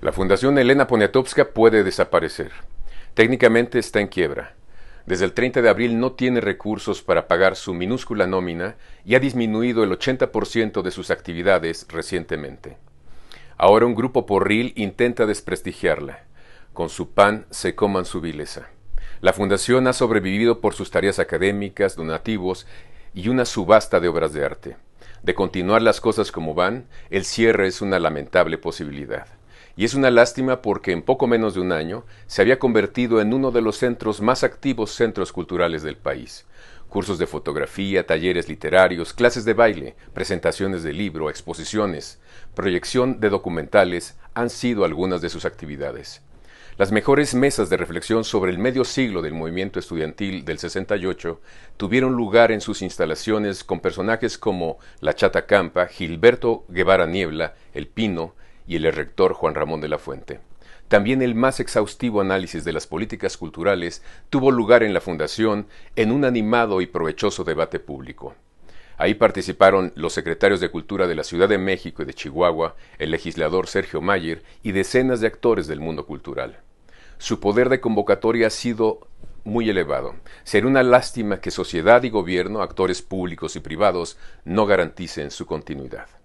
La Fundación Elena Poniatowska puede desaparecer. Técnicamente está en quiebra. Desde el 30 de abril no tiene recursos para pagar su minúscula nómina y ha disminuido el 80% de sus actividades recientemente. Ahora un grupo porril intenta desprestigiarla. Con su pan se coman su vileza. La fundación ha sobrevivido por sus tareas académicas, donativos y una subasta de obras de arte. De continuar las cosas como van, el cierre es una lamentable posibilidad y es una lástima porque en poco menos de un año se había convertido en uno de los centros más activos centros culturales del país. Cursos de fotografía, talleres literarios, clases de baile, presentaciones de libro, exposiciones, proyección de documentales han sido algunas de sus actividades. Las mejores mesas de reflexión sobre el medio siglo del movimiento estudiantil del 68 tuvieron lugar en sus instalaciones con personajes como La Chata Campa, Gilberto Guevara Niebla, El Pino, y el rector Juan Ramón de la Fuente. También el más exhaustivo análisis de las políticas culturales tuvo lugar en la Fundación en un animado y provechoso debate público. Ahí participaron los secretarios de Cultura de la Ciudad de México y de Chihuahua, el legislador Sergio Mayer y decenas de actores del mundo cultural. Su poder de convocatoria ha sido muy elevado. Será una lástima que sociedad y gobierno, actores públicos y privados, no garanticen su continuidad.